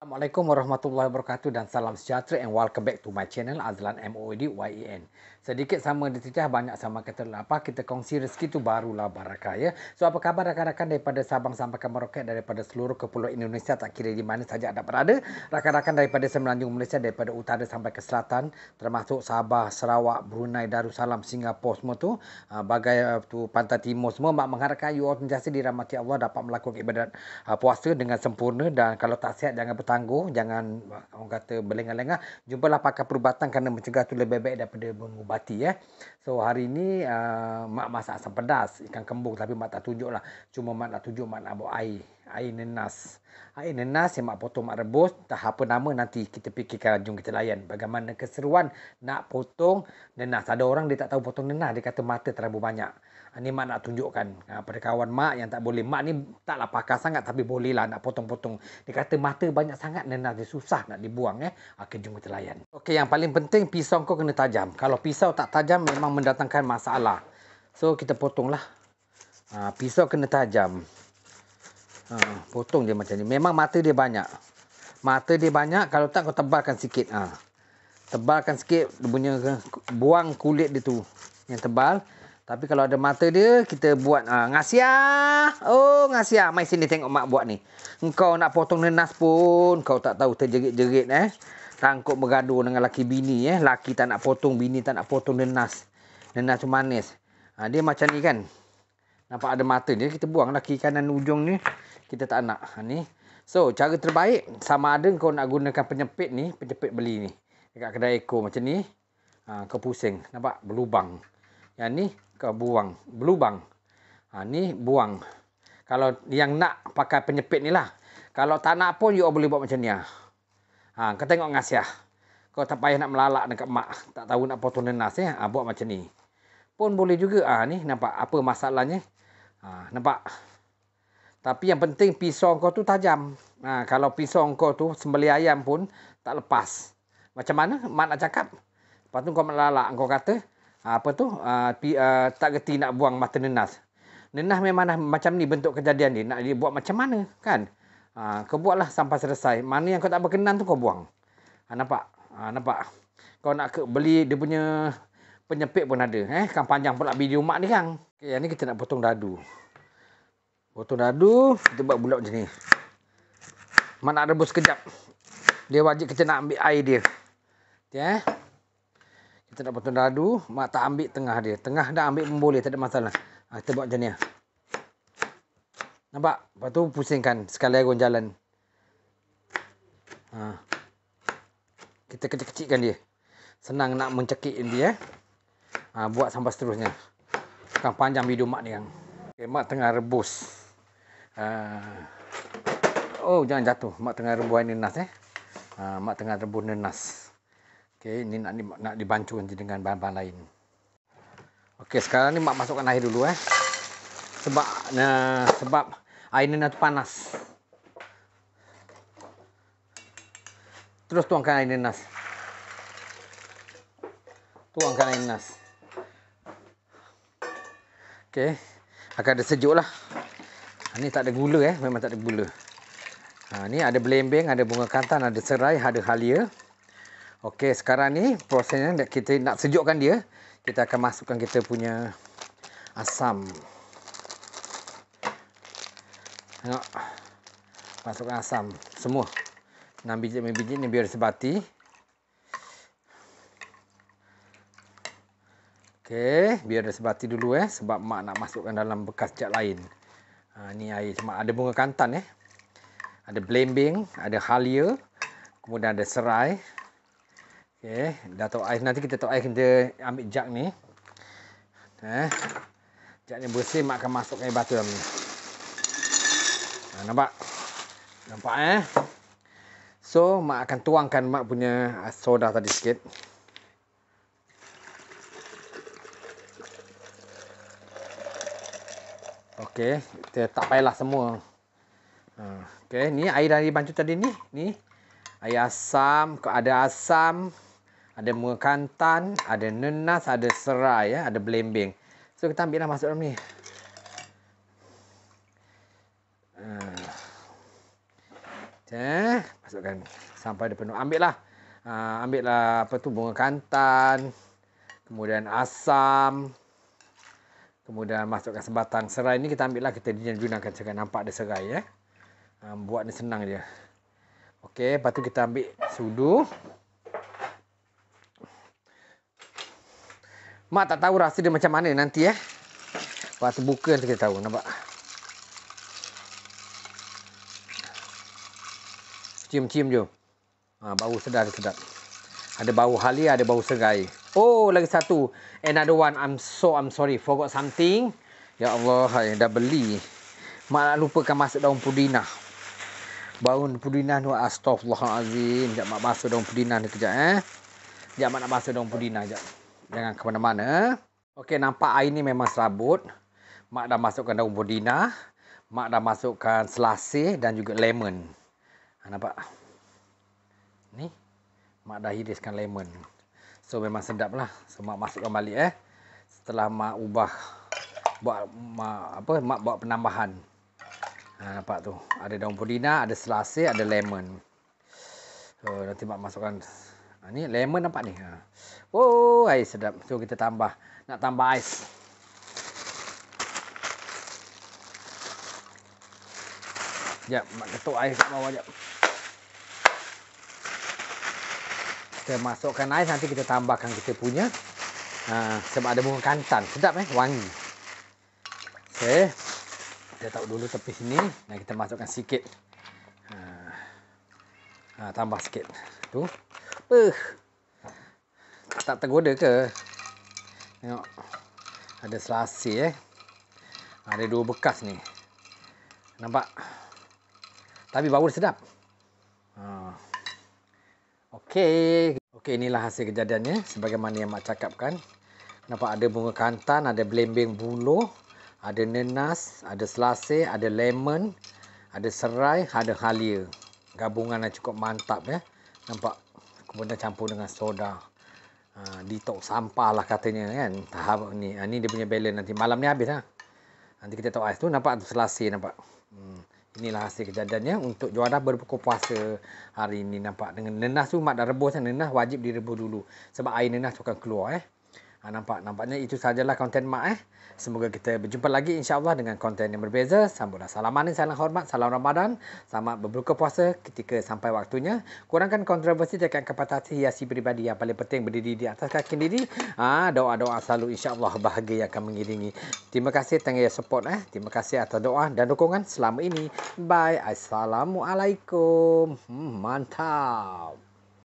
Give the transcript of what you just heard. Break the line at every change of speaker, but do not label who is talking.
Assalamualaikum warahmatullahi wabarakatuh dan salam sejahtera and welcome back to my channel Azlan MOD e YEN. Sedikit sama ditetah banyak sama kata apa kita kongsi rezeki tu barulah barakah ya. So apa khabar rakan-rakan daripada Sabang sampai ke Merauke daripada seluruh kepulauan Indonesia tak kira di mana saja ada berada. Rakan-rakan daripada semenanjung Malaysia daripada utara sampai ke selatan termasuk Sabah, Sarawak, Brunei, Darussalam, Singapura semua tu ah, bagai ah, tu pantai timur semua mak mengharapkan you all sentiasa dirahmati Allah dapat melakukan ibadat ah, puasa dengan sempurna dan kalau tak sihat jangan tangguh jangan orang kata berlengah-lengah jumpalah pakar perubatan kerana mencegah tu lebih baik daripada mengubati eh so hari ini uh, ah, mak masak asam pedas ikan kembung tapi mak tak tunjuklah cuma mak nak tunjuk mak nak bawa air air nenas. Air nenas yang mak potong mak rebus, tak apa nama nanti kita fikirkan rajung kita layan. Bagaimana keseruan nak potong nenas. Ada orang dia tak tahu potong nenas, dia kata mata terlalu banyak. Ini ah, mak nak tunjukkan ha, pada kawan mak yang tak boleh. Mak ni taklah pakar sangat tapi bolehlah nak potong-potong. Dia kata mata banyak sangat nenas dia susah nak dibuang. Eh. Ah, okey, jom kita layan. Okey, yang paling penting pisau kau kena tajam. Kalau pisau tak tajam memang mendatangkan masalah. So, kita potonglah. Ha, pisau kena tajam. Ha, potong dia macam ni. Memang mata dia banyak. Mata dia banyak. Kalau tak kau tebalkan sikit. Ha. Tebalkan sikit. Punya, buang kulit dia tu. Yang tebal. Tapi kalau ada mata dia, kita buat uh, ngasiah. Oh, ngasiah. Mai sini tengok mak buat ni. Engkau nak potong nenas pun, kau tak tahu terjerit-jerit eh. Tangkut bergaduh dengan laki bini eh. Laki tak nak potong, bini tak nak potong nenas. Nenas tu manis. Uh, dia macam ni kan. Nampak ada mata ni. Kita buang lah kiri kanan ujung ni. Kita tak nak. Ha, ni. So, cara terbaik. Sama ada kau nak gunakan penyepit ni. Penyepit beli ni. Dekat kedai eko macam ni. Ha, kau pusing. Nampak? belubang. Yang ni kau buang. Berlubang. Ha, ni buang. Kalau yang nak pakai penyepit ni lah. Kalau tak nak pun, you boleh buat macam ni lah. Ha, kau tengok ngasih lah. Kau tak payah nak melalak dekat mak. Tak tahu nak potong nenas ni. Eh. Ha, buat macam ni pun boleh juga. Ah ni nampak apa masalahnya? Ah nampak. Tapi yang penting pisau kau tu tajam. Ah kalau pisau kau tu sembeli ayam pun tak lepas. Macam mana mak nak cakap? Lepas tu kau melalak kau kata ah, apa tu? Ah, pi, ah tak reti nak buang mata nenas. Nenas memang dah, macam ni bentuk kejadian ni Nak dia buat macam mana kan? Ha, kau buatlah sampai selesai. Mana yang kau tak berkenan tu kau buang. Ha, nampak? Ha, nampak? Kau nak ke beli dia punya penyepit pun ada. Eh, kan panjang pula video mak ni kan. Okey, yang ni kita nak potong dadu. Potong dadu, kita buat bulat macam ni. Mak nak rebus sekejap. Dia wajib kita nak ambil air dia. Okey, eh. Kita nak potong dadu, mak tak ambil tengah dia. Tengah dah ambil pun boleh, tak ada masalah. Ha, kita buat macam ni. Ah. Nampak? Lepas tu pusingkan sekali lagi jalan. Ha. Ah. Kita kecil-kecilkan dia. Senang nak mencekik dia. Eh ha, buat sampai seterusnya. Bukan panjang video mak ni kan. Okay, mak tengah rebus. Uh, oh jangan jatuh. Mak tengah rebus air nenas eh. Ha, mak tengah rebus nenas. Okey, ni nak nak dibancuh nanti dengan bahan-bahan lain. Okey, sekarang ni mak masukkan air dulu eh. Sebab uh, sebab air nenas tu panas. Terus tuangkan air nenas. Tuangkan air nenas. Okey. Akan ada sejuk lah. Ini ha, tak ada gula eh. Memang tak ada gula. Ha, ni ada belembeng, ada bunga kantan, ada serai, ada halia. Okey, sekarang ni prosesnya nak kita nak sejukkan dia. Kita akan masukkan kita punya asam. Tengok. Masukkan asam semua. 6 biji biji ni biar sebati. Okey, biar dah sebati dulu eh sebab mak nak masukkan dalam bekas cat lain. Ha ni air mak ada bunga kantan eh. Ada blembing, ada halia, kemudian ada serai. Okey, dah tahu air nanti kita tahu air kita ambil jak ni. Eh. Jak ni bersih mak akan masukkan air batu dalam ni. Ha, nampak? Nampak eh? So, mak akan tuangkan mak punya soda tadi sikit. Okey, kita tak payahlah semua. Ha, okey, ni air dari bancuh tadi ni. Ni air asam, ada asam, ada muka kantan, ada nenas, ada serai ya, ada belimbing. So kita ambil ambillah masuk dalam ni. Ha. Uh, masukkan sampai dia penuh. Ambil lah. Uh, ambil lah apa tu bunga kantan. Kemudian asam kemudian masukkan sebatang serai ni kita ambil lah kita gunakan serai nampak ada serai ya um, buat ni senang je Okey, lepas tu kita ambil sudu mak tak tahu rasa dia macam mana nanti eh lepas tu buka nanti kita tahu nampak cium-cium je ha, bau sedap sedap ada bau halia ada bau serai Oh, lagi satu. Another one. I'm so, I'm sorry. Forgot something. Ya Allah, I dah beli. Mak nak lupakan masuk daun pudina. Daun pudina ni, astaghfirullahalazim. Sekejap, mak masuk daun pudina ni kejap, eh. Sekejap, mak nak masuk daun pudina sekejap. Jangan ke mana-mana. Okey, nampak air ni memang serabut. Mak dah masukkan daun pudina. Mak dah masukkan selasih dan juga lemon. Ha, nampak? Ni. Mak dah hiriskan Lemon. So memang sedap lah. So mak masukkan balik eh. Setelah mak ubah. Buat mak apa. Mak buat penambahan. Ha, nampak tu. Ada daun pudina. Ada selasih. Ada lemon. So nanti mak masukkan. Ha, ni lemon nampak ni. Ha. Oh air sedap. So kita tambah. Nak tambah ais. Sekejap. Mak ketuk air kat bawah sekejap. kita masukkan ais nanti kita tambahkan kita punya ha, sebab ada bunga kantan sedap eh wangi okey kita tahu dulu tepi sini dan kita masukkan sikit ha, ha, tambah sikit tu uh, tak tergoda ke tengok ada selasi, eh ada dua bekas ni nampak tapi bau sedap Okey. Okey inilah hasil kejadiannya sebagaimana yang mak cakapkan. Nampak ada bunga kantan, ada belimbing buluh, ada nenas, ada selasih, ada lemon, ada serai, ada halia. Gabungan yang cukup mantap ya. Nampak kemudian campur dengan soda. Uh, detox sampah lah katanya kan. Tahap ni. Uh, ni dia punya balance nanti. Malam ni habis lah. Ha? Nanti kita tahu ais tu nampak tu selasih nampak inilah hasil kejadiannya untuk juara berbuka puasa hari ini nampak dengan nenas tu mak dah rebus kan nenas wajib direbus dulu sebab air nenas tu akan keluar eh Ha, nampak nampaknya itu sajalah konten mak eh. Semoga kita berjumpa lagi insya-Allah dengan konten yang berbeza. Sambutlah salam manis, salam hormat, salam Ramadan. Selamat berbuka puasa ketika sampai waktunya. Kurangkan kontroversi dengan kepada hiasi pribadi yang paling penting berdiri di atas kaki diri. Ah doa-doa selalu insya-Allah bahagia yang akan mengiringi. Terima kasih tengah yang support eh. Terima kasih atas doa dan dukungan selama ini. Bye. Assalamualaikum. Hmm, mantap.